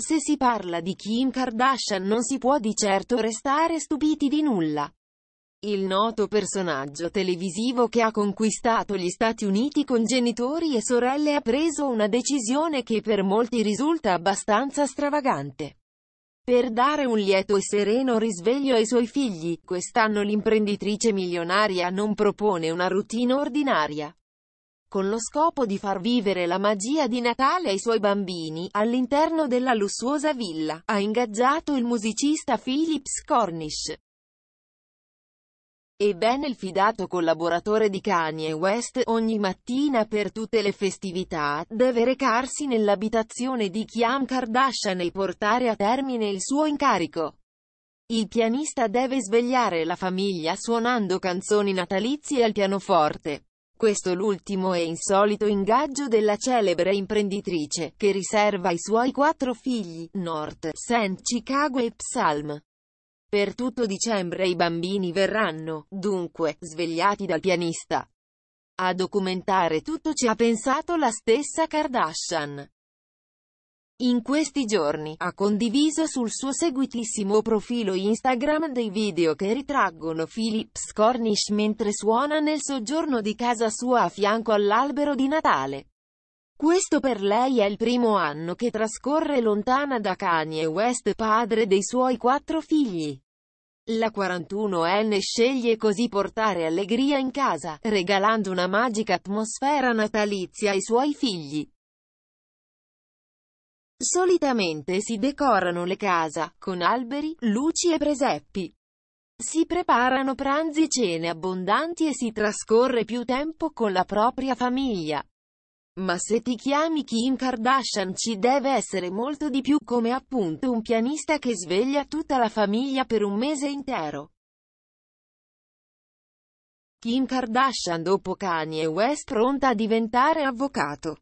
Se si parla di Kim Kardashian non si può di certo restare stupiti di nulla. Il noto personaggio televisivo che ha conquistato gli Stati Uniti con genitori e sorelle ha preso una decisione che per molti risulta abbastanza stravagante. Per dare un lieto e sereno risveglio ai suoi figli, quest'anno l'imprenditrice milionaria non propone una routine ordinaria con lo scopo di far vivere la magia di Natale ai suoi bambini, all'interno della lussuosa villa, ha ingaggiato il musicista Philips Cornish. Ebbene il fidato collaboratore di Kanye West, ogni mattina per tutte le festività, deve recarsi nell'abitazione di Kim Kardashian e portare a termine il suo incarico. Il pianista deve svegliare la famiglia suonando canzoni natalizie al pianoforte. Questo l'ultimo e insolito ingaggio della celebre imprenditrice, che riserva i suoi quattro figli, North, St. Chicago e Psalm. Per tutto dicembre i bambini verranno, dunque, svegliati dal pianista. A documentare tutto ci ha pensato la stessa Kardashian. In questi giorni, ha condiviso sul suo seguitissimo profilo Instagram dei video che ritraggono Philips Cornish mentre suona nel soggiorno di casa sua a fianco all'albero di Natale. Questo per lei è il primo anno che trascorre lontana da Kanye West padre dei suoi quattro figli. La 41enne sceglie così portare allegria in casa, regalando una magica atmosfera natalizia ai suoi figli. Solitamente si decorano le casa, con alberi, luci e preseppi. Si preparano pranzi e cene abbondanti e si trascorre più tempo con la propria famiglia. Ma se ti chiami Kim Kardashian ci deve essere molto di più come appunto un pianista che sveglia tutta la famiglia per un mese intero. Kim Kardashian dopo Kanye West pronta a diventare avvocato.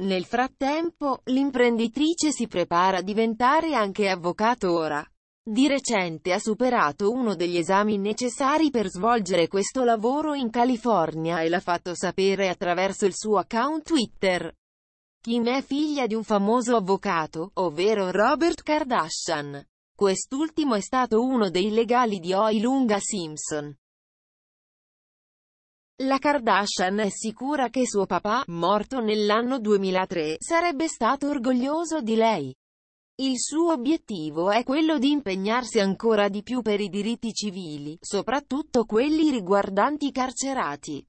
Nel frattempo, l'imprenditrice si prepara a diventare anche avvocato ora. Di recente ha superato uno degli esami necessari per svolgere questo lavoro in California e l'ha fatto sapere attraverso il suo account Twitter. Kim è figlia di un famoso avvocato, ovvero Robert Kardashian. Quest'ultimo è stato uno dei legali di Oi Lunga Simpson. La Kardashian è sicura che suo papà, morto nell'anno 2003, sarebbe stato orgoglioso di lei. Il suo obiettivo è quello di impegnarsi ancora di più per i diritti civili, soprattutto quelli riguardanti i carcerati.